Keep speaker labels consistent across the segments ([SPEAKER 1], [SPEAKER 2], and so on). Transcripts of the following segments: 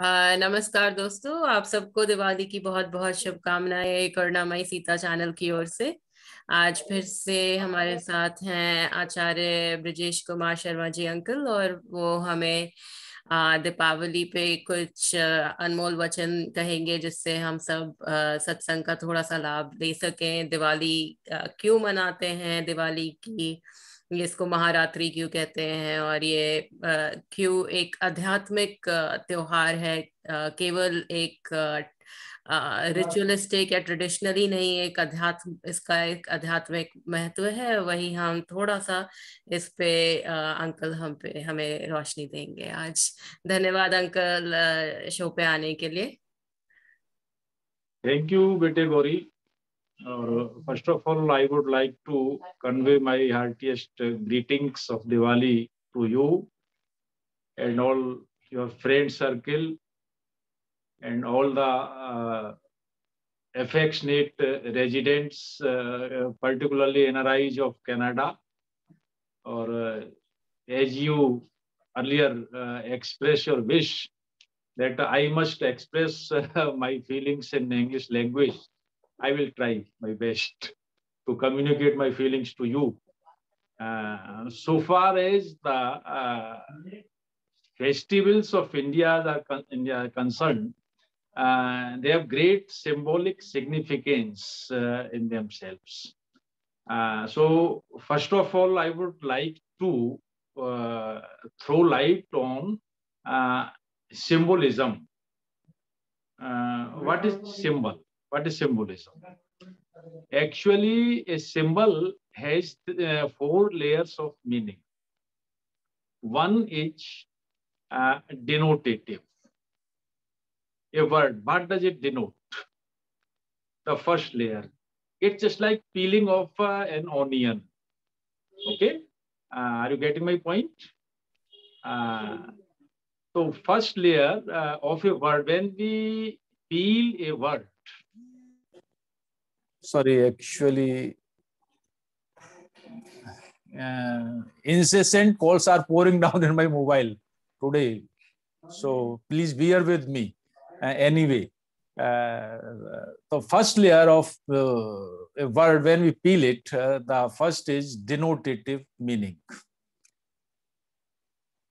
[SPEAKER 1] हाँ, नमस्कार दोस्तों आप सबको दिवाली की बहुत बहुत शुभकामनाएं करुणामयी सीता चैनल की ओर से आज फिर से हमारे साथ हैं आचार्य ब्रजेश कुमार शर्मा जी अंकल और वो हमें दीपावली पे कुछ अनमोल वचन कहेंगे जिससे हम सब सत्संग का थोड़ा सा लाभ ले सकें दिवाली क्यों मनाते हैं दिवाली की इसको महारात्रि क्यों कहते हैं और ये क्यों एक आध्यात्मिक त्योहार है केवल एक रिचुअलिस्टिक या ट्रेडिशनली नहीं एक अध्यात्म इसका एक आध्यात्मिक महत्व है वही हम थोड़ा सा इस पे अंकल हम पे हमें रोशनी देंगे आज धन्यवाद अंकल शो पे आने के लिए
[SPEAKER 2] थैंक यू बेटे Gauri Uh, first of all, I would like to convey my heartiest uh, greetings of Diwali to you and all your friend circle and all the uh, affectionate uh, residents, uh, particularly NRIs of Canada. Or as you earlier express your wish that I must express my feelings in English language. I will try my best to communicate my feelings to you. Uh, so far as the uh, festivals of India are, con India concerned, uh, they have great symbolic significance uh, in themselves. Uh, so, first of all, I would like to uh, throw light on symbolism. what is symbol? What is symbolism? Actually, a symbol has uh, four layers of meaning. One is uh, denotative. A word, what does it denote? The first layer. It's just like peeling off uh, an onion. Okay? Uh, are you getting my point? Uh, so first layer uh, of a word, when we peel a word, sorry, actually uh, incessant calls are pouring down in my mobile today. So please bear with me. Uh, anyway, uh, the first layer of uh, a word, when we peel it, uh, the first is denotative meaning.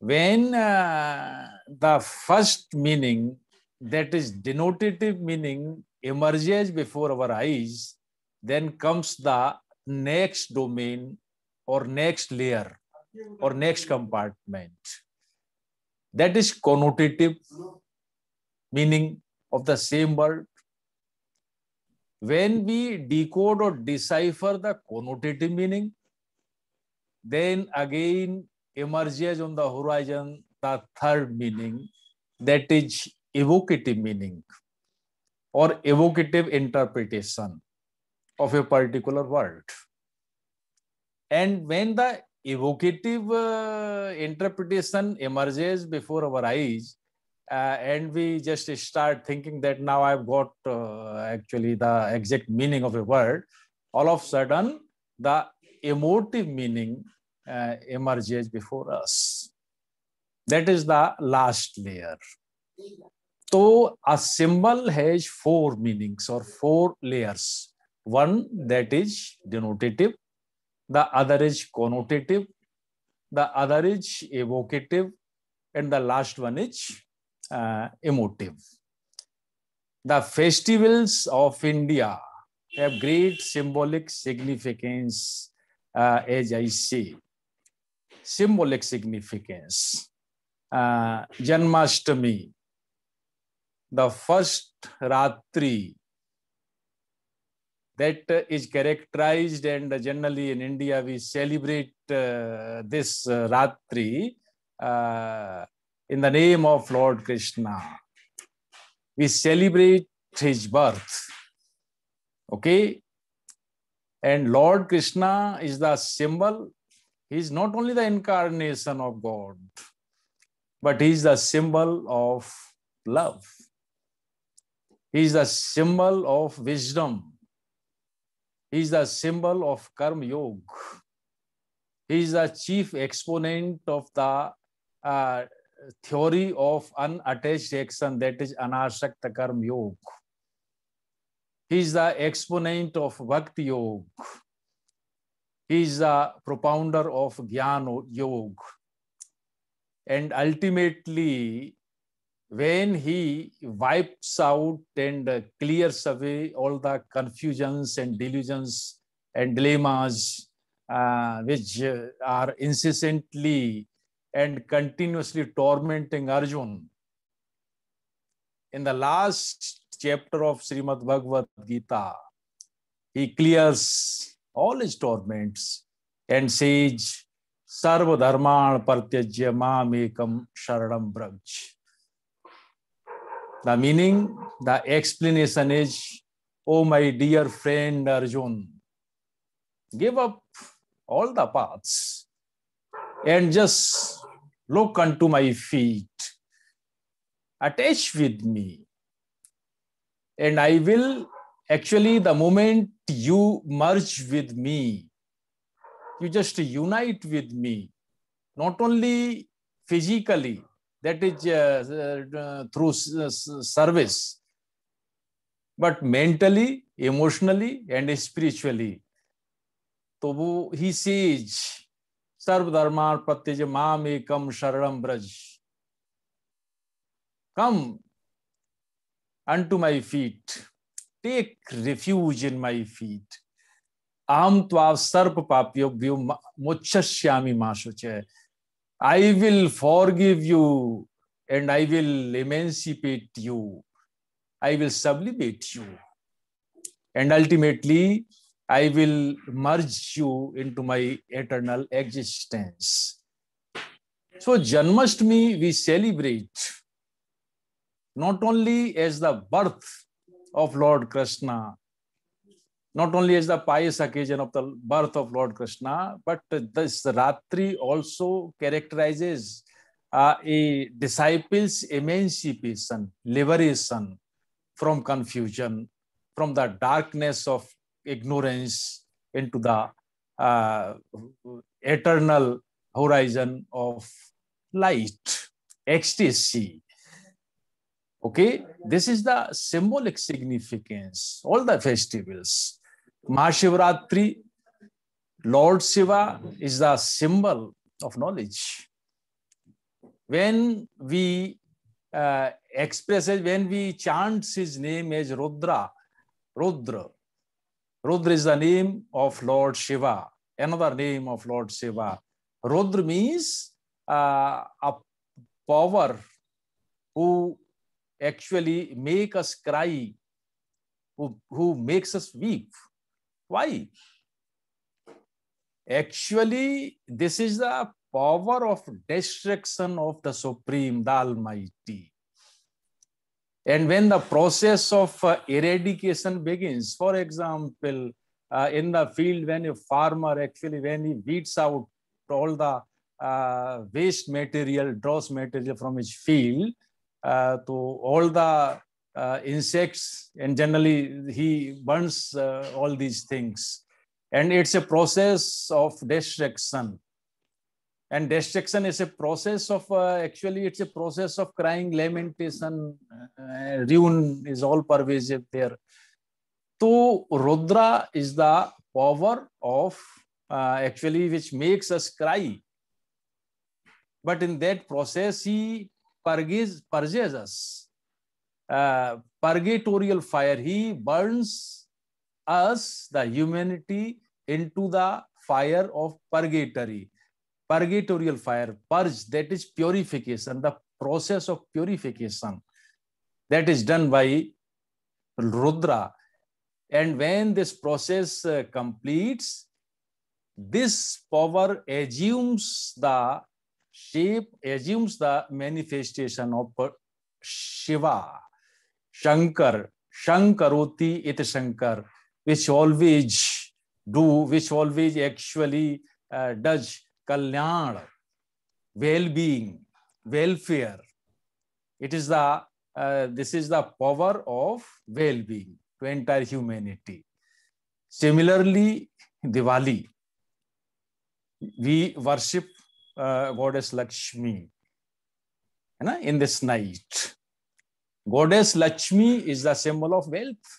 [SPEAKER 2] When uh, the first meaning, that is denotative meaning, emerges before our eyes, then comes the next domain or next layer or next compartment. That is connotative meaning of the same word. When we decode or decipher the connotative meaning, then again emerges on the horizon the third meaning, that is evocative meaning or evocative interpretation of a particular word. And when the evocative uh, interpretation emerges before our eyes, uh, and we just start thinking that now I've got uh, actually the exact meaning of a word, all of a sudden the emotive meaning uh, emerges before us. That is the last layer. So a symbol has four meanings or four layers. One that is denotative, the other is connotative, the other is evocative, and the last one is uh, emotive. The festivals of India have great symbolic significance, uh, as I see, Symbolic significance. Uh, Janmashtami, the first Ratri that is characterized and generally in India we celebrate uh, this uh, Ratri uh, in the name of Lord Krishna. We celebrate his birth. Okay? And Lord Krishna is the symbol. He is not only the incarnation of God, but he is the symbol of love. He is the symbol of wisdom. He is the symbol of Karma Yoga. He is the chief exponent of the uh, theory of unattached action, that is Anasakta Karma Yoga. He is the exponent of Bhakti Yoga. He is the propounder of Jnana Yoga. And ultimately, when he wipes out and clears away all the confusions and delusions and dilemmas uh, which are incessantly and continuously tormenting Arjun. In the last chapter of Srimad Bhagavad Gita, he clears all his torments and says, Sarva Dharman Pratyajya Mamekam Sharanam Braj. The meaning, the explanation is, oh my dear friend Arjun, give up all the paths and just look unto my feet. Attach with me. And I will actually, the moment you merge with me, you just unite with me, not only physically, that is uh, uh, through uh, service but mentally emotionally and spiritually तो वो he says सर्वधर्मार्पत्यज माम एकम शरणम Come unto my feet take refuge in my feet aham tvav sarp papyo mochashyami masuche I will forgive you and I will emancipate you. I will sublimate you. And ultimately, I will merge you into my eternal existence. So, Janmashtami we celebrate not only as the birth of Lord Krishna, not only as the pious occasion of the birth of Lord Krishna, but this Ratri also characterizes uh, a disciple's emancipation, liberation from confusion, from the darkness of ignorance into the uh, eternal horizon of light, ecstasy. Okay, this is the symbolic significance, all the festivals. Mahashivratri, Lord Shiva is the symbol of knowledge. When we uh, express it, when we chant his name as Rudra, Rudra, Rudra is the name of Lord Shiva, another name of Lord Shiva. Rudra means uh, a power who actually make us cry, who, who makes us weep. Why? Actually, this is the power of destruction of the Supreme, the Almighty. And when the process of uh, eradication begins, for example, uh, in the field, when a farmer actually, when he weeds out all the uh, waste material, dross material from his field, uh, to all the uh, insects and generally he burns uh, all these things and it's a process of destruction and destruction is a process of uh, actually it's a process of crying lamentation uh, ruin is all pervasive there so rudra is the power of uh, actually which makes us cry but in that process he purges, purges us Uh, purgatorial fire. He burns us, the humanity, into the fire of purgatory. Purgatorial fire, purge, that is purification, the process of purification that is done by Rudra. And when this process uh, completes, this power assumes the shape, assumes the manifestation of Shiva. Shankar शंकरोती इत Shankar which always do which always actually does कल्याण well being welfare it is the this is the power of well being to entire humanity similarly Diwali we worship goddess Lakshmi है ना in this night goddess lakshmi is the symbol of wealth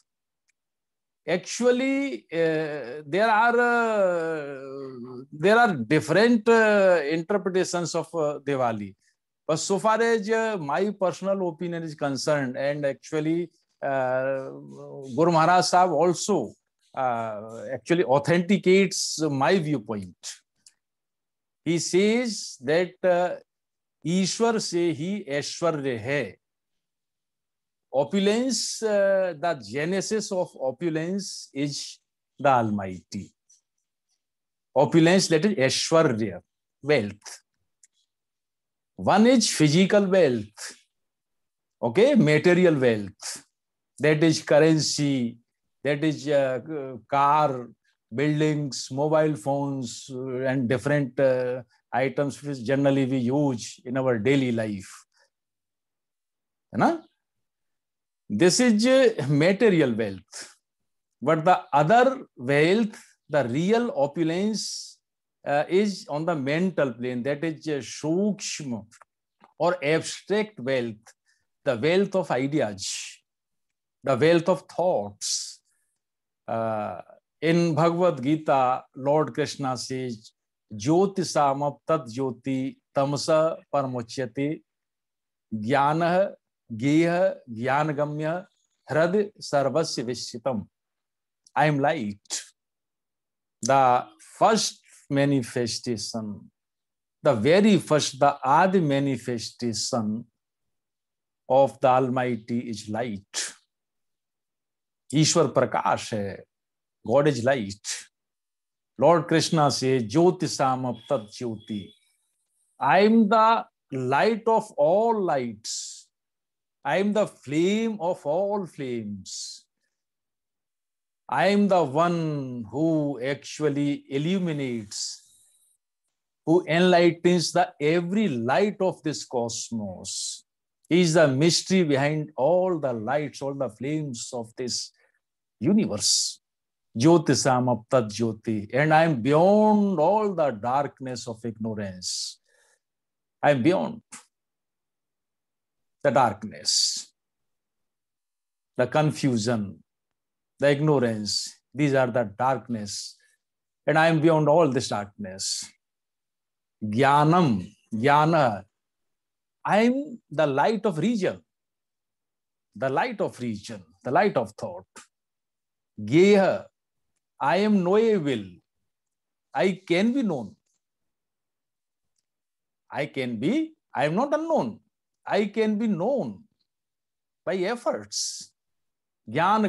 [SPEAKER 2] actually uh, there are uh, there are different uh, interpretations of uh, diwali but so far as uh, my personal opinion is concerned and actually uh, guru maharaj sahab also uh, actually authenticates my viewpoint he says that ईश्वर से ही ऐश्वर्य है opulence, uh, the genesis of opulence is the Almighty. Opulence, that is Ashwarya, wealth. One is physical wealth, okay, material wealth. That is currency, that is uh, car, buildings, mobile phones, uh, and different uh, items which generally we use in our daily life. You know? This is material wealth. But the other wealth, the real opulence, uh, is on the mental plane, that is uh, shukshma or abstract wealth, the wealth of ideas, the wealth of thoughts. Uh, in Bhagavad Gita, Lord Krishna says, Jyoti samap tat jyoti tamasa parmochyati ज्ञान गेय ज्ञानगम्य हृदय सर्वस्व विश्चितम I am light the first manifestation the very first the आदि manifestation of the almighty is light ईश्वर प्रकाश है God is light lord Krishna से ज्योति साम तत् ज्योति I am the light of all lights I am the flame of all flames. I am the one who actually illuminates, who enlightens the every light of this cosmos. He is the mystery behind all the lights, all the flames of this universe. Jyoti Aptat Jyoti. And I am beyond all the darkness of ignorance. I am beyond the darkness, the confusion, the ignorance. These are the darkness. And I am beyond all this darkness. Jnanam, jnana. I am the light of region, the light of region, the light of thought. Geha, I am knowable. I can be known. I can be, I am not unknown. I can be known by efforts, Gyan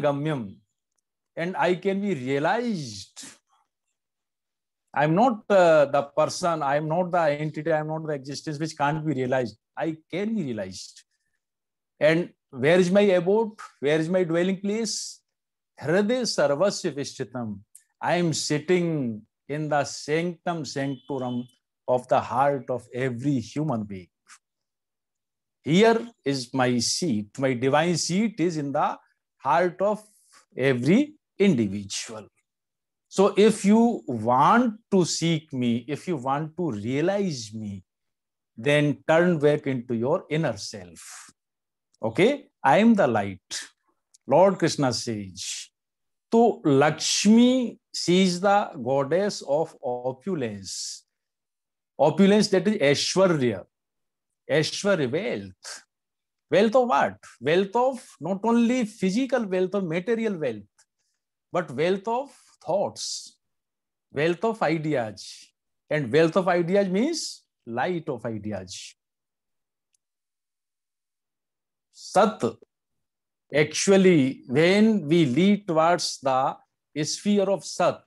[SPEAKER 2] and I can be realized. I'm not uh, the person, I'm not the entity, I'm not the existence which can't be realized. I can be realized. And where is my abode? Where is my dwelling place? Hriday Sarvasya Vishchitam. I am sitting in the sanctum sanctorum of the heart of every human being here is my seat my divine seat is in the heart of every individual so if you want to seek me if you want to realize me then turn back into your inner self okay i am the light lord krishna says to lakshmi sees the goddess of opulence opulence that is aishwarya Aishwarya wealth. Wealth of what? Wealth of not only physical wealth or material wealth, but wealth of thoughts, wealth of ideas. And wealth of ideas means light of ideas. Sat, actually, when we lead towards the sphere of Sat,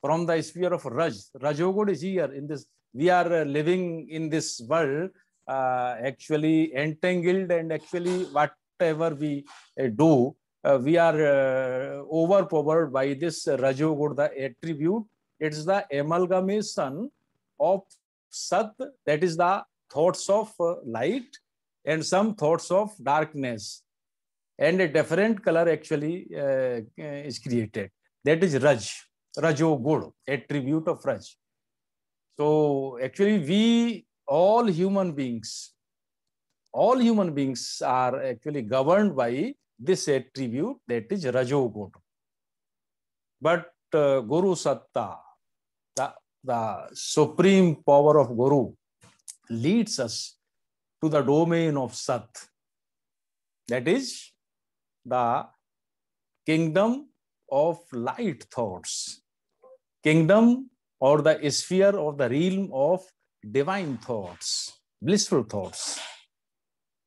[SPEAKER 2] from the sphere of Raj, Rajogod is here in this we are uh, living in this world uh, actually entangled and actually whatever we uh, do, uh, we are uh, overpowered by this Rajogurda attribute. It's the amalgamation of Sat, that is the thoughts of uh, light and some thoughts of darkness. And a different color actually is created. That is Raj, Rajogurd, attribute of Raj. So actually, we all human beings, all human beings are actually governed by this attribute that is Rajogun. But uh, Guru Satta, the, the supreme power of Guru, leads us to the domain of Sat. That is the kingdom of light thoughts, kingdom or the sphere or the realm of divine thoughts, blissful thoughts.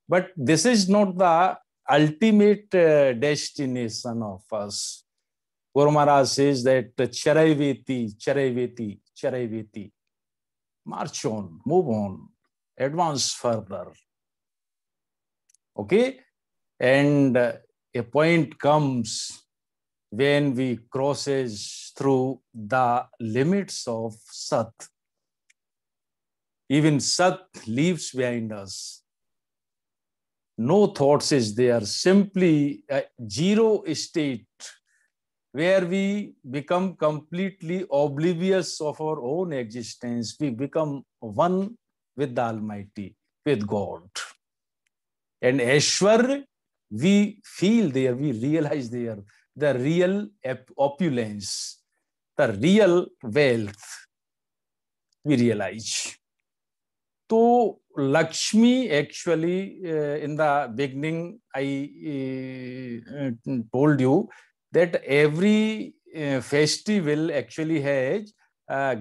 [SPEAKER 2] But this is not the ultimate uh, destination of us. Guru Maharaj says that Charaveti, Charaveti, Charaveti. March on, move on, advance further. Okay? And uh, a point comes when we crosses through the limits of Sat, even Sat leaves behind us. No thoughts is there, simply a zero state where we become completely oblivious of our own existence. We become one with the Almighty, with God. And Ashwar, we feel there, we realize there the real opulence, the real wealth we realize. तो Lakshmi actually in the beginning I told you that every festival actually has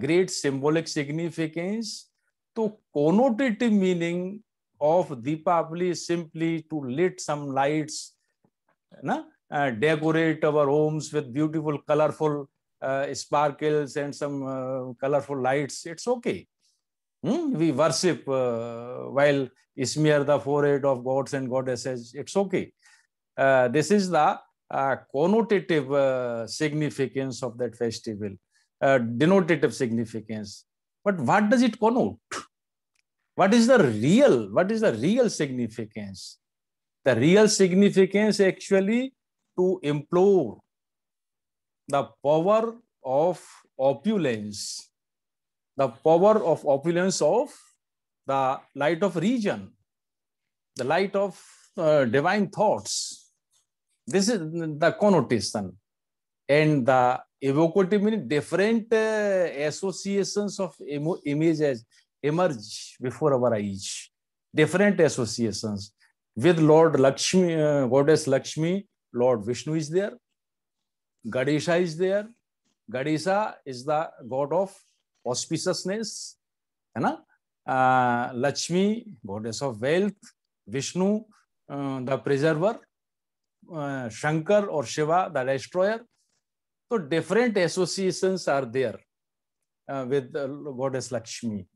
[SPEAKER 2] great symbolic significance तो connotative meaning of Deepavali simply to lit some lights ना decorate our homes with beautiful, colorful uh, sparkles and some uh, colorful lights, it's okay. Hmm? We worship uh, while smear the forehead of gods and goddesses, it's okay. Uh, this is the connotative significance of that festival, denotative significance. But what does it connote? what is the real what is the real significance the real significance actually to implore the power of opulence, the power of opulence of the light of region, the light of uh, divine thoughts. This is the connotation and the evocative meaning different uh, associations of images emerge before our eyes different associations with lord lakshmi uh, goddess lakshmi Lord Vishnu is there, Ganesha is there. Ganesha is the god of auspiciousness, है ना? Uh, Lakshmi, goddess of wealth, Vishnu, uh, the preserver, uh, Shankar or Shiva, the destroyer. So different associations are there uh, with uh, goddess Lakshmi.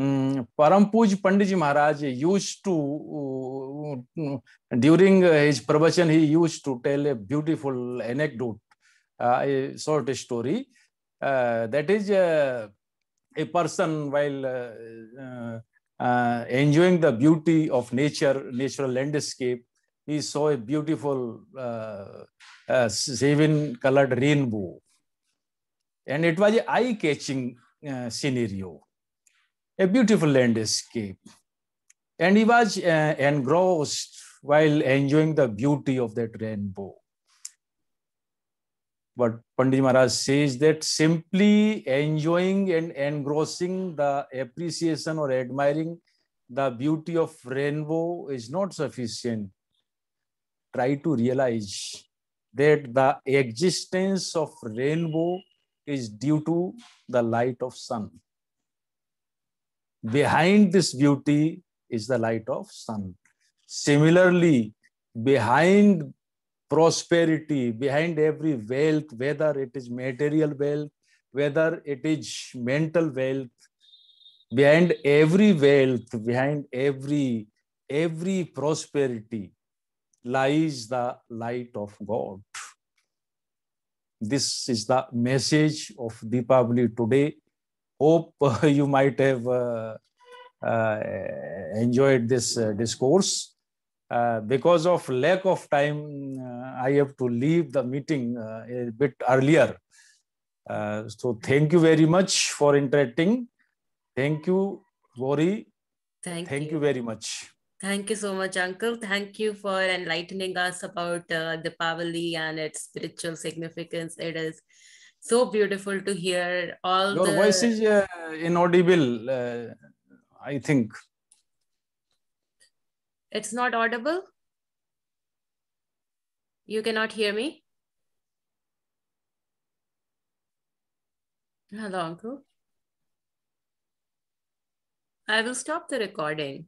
[SPEAKER 2] परम पूज Pandit ji Maharaj use to during his प्रवचन he use to tell a beautiful anecdote short story that is a person while enjoying the beauty of nature natural landscape he saw a beautiful seven coloured rainbow and it was a eye catching scenario uh, a beautiful landscape. And he was uh, engrossed while enjoying the beauty of that rainbow. But Pandit Maharaj says that simply enjoying and engrossing the appreciation or admiring the beauty of rainbow is not sufficient. Try to realize that the existence of rainbow is due to the light of sun behind this beauty is the light of sun. Similarly, behind prosperity, behind every wealth, whether it is material wealth, whether it is mental wealth, behind every wealth, behind every every prosperity lies the light of God. This is the message of Deepavali today hope uh, you might have uh, uh, enjoyed this discourse. because of lack of time, I have to leave the meeting a bit earlier. so thank you very much for interacting. Thank you, Gauri. Thank, thank you. you very much.
[SPEAKER 1] Thank you so much, Uncle. Thank you for enlightening us about uh, Deepavali and its spiritual significance. It is so beautiful to hear all your the... voice
[SPEAKER 2] is uh, inaudible uh, i think
[SPEAKER 1] it's not audible you cannot hear me hello uncle i will stop the recording